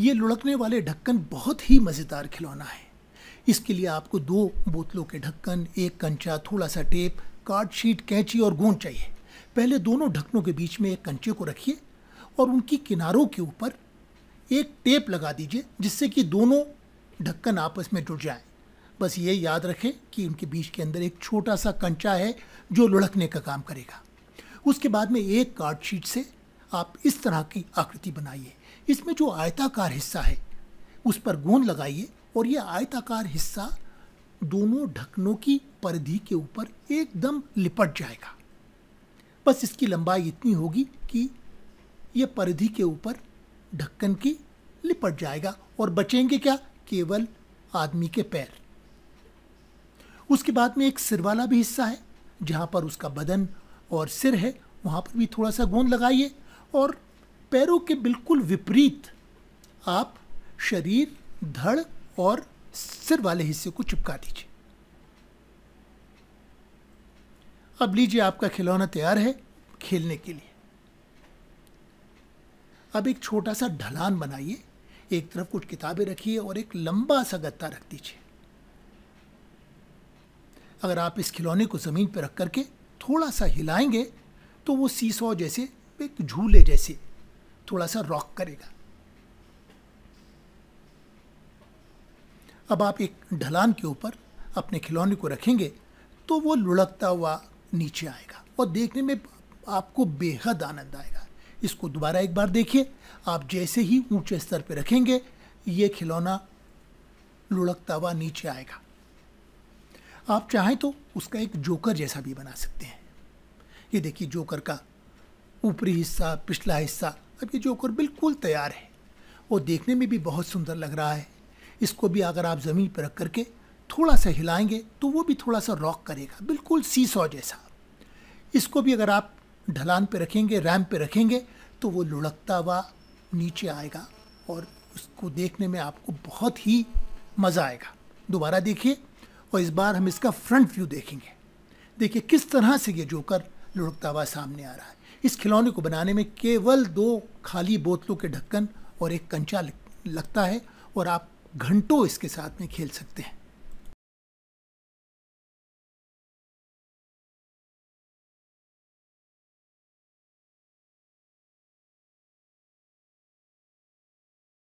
ये लुढ़कने वाले ढक्कन बहुत ही मज़ेदार खिलौना है इसके लिए आपको दो बोतलों के ढक्कन एक कंचा थोड़ा सा टेप कार्ड शीट कैंची और गोंद चाहिए पहले दोनों ढक्कनों के बीच में एक कंचे को रखिए और उनकी किनारों के ऊपर एक टेप लगा दीजिए जिससे कि दोनों ढक्कन आपस में जुड़ जाएं। बस ये याद रखें कि उनके बीच के अंदर एक छोटा सा कंचा है जो लुढ़कने का काम करेगा उसके बाद में एक कार्ड शीट से आप इस तरह की आकृति बनाइए इसमें जो आयताकार हिस्सा है उस पर गोंद लगाइए और यह आयताकार हिस्सा दोनों ढकनों की परिधि के ऊपर एकदम लिपट जाएगा बस इसकी लंबाई इतनी होगी कि यह परिधि के ऊपर ढक्कन की लिपट जाएगा और बचेंगे क्या केवल आदमी के पैर उसके बाद में एक सिर वाला भी हिस्सा है जहाँ पर उसका बदन और सिर है वहाँ पर भी थोड़ा सा गोंद लगाइए और पैरों के बिल्कुल विपरीत आप शरीर धड़ और सिर वाले हिस्से को चिपका दीजिए अब लीजिए आपका खिलौना तैयार है खेलने के लिए अब एक छोटा सा ढलान बनाइए एक तरफ कुछ किताबें रखिए और एक लंबा सा गत्ता रख दीजिए अगर आप इस खिलौने को ज़मीन पर रख करके थोड़ा सा हिलाएंगे तो वो सीसॉ जैसे पे एक झूले जैसे थोड़ा सा रॉक करेगा अब आप एक ढलान के ऊपर अपने खिलौने को रखेंगे तो वो लुढ़कता हुआ नीचे आएगा और देखने में आपको बेहद आनंद आएगा इसको दोबारा एक बार देखिए आप जैसे ही ऊंचे स्तर पर रखेंगे ये खिलौना लुढ़कता हुआ नीचे आएगा आप चाहें तो उसका एक जोकर जैसा भी बना सकते हैं ये देखिए जोकर का ऊपरी हिस्सा पिछला हिस्सा अब ये जोकर बिल्कुल तैयार है वो देखने में भी बहुत सुंदर लग रहा है इसको भी अगर आप ज़मीन पर रख करके थोड़ा सा हिलाएंगे तो वो भी थोड़ा सा रॉक करेगा बिल्कुल सौ जैसा इसको भी अगर आप ढलान पर रखेंगे रैम पर रखेंगे तो वो लुढ़कता हुआ नीचे आएगा और उसको देखने में आपको बहुत ही मज़ा आएगा दोबारा देखिए और इस बार हम इसका फ्रंट व्यू देखेंगे देखिए किस तरह से ये जोकर लुढ़कता हुआ सामने आ रहा है इस खिलौने को बनाने में केवल दो खाली बोतलों के ढक्कन और एक कंचा लगता है और आप घंटों इसके साथ में खेल सकते हैं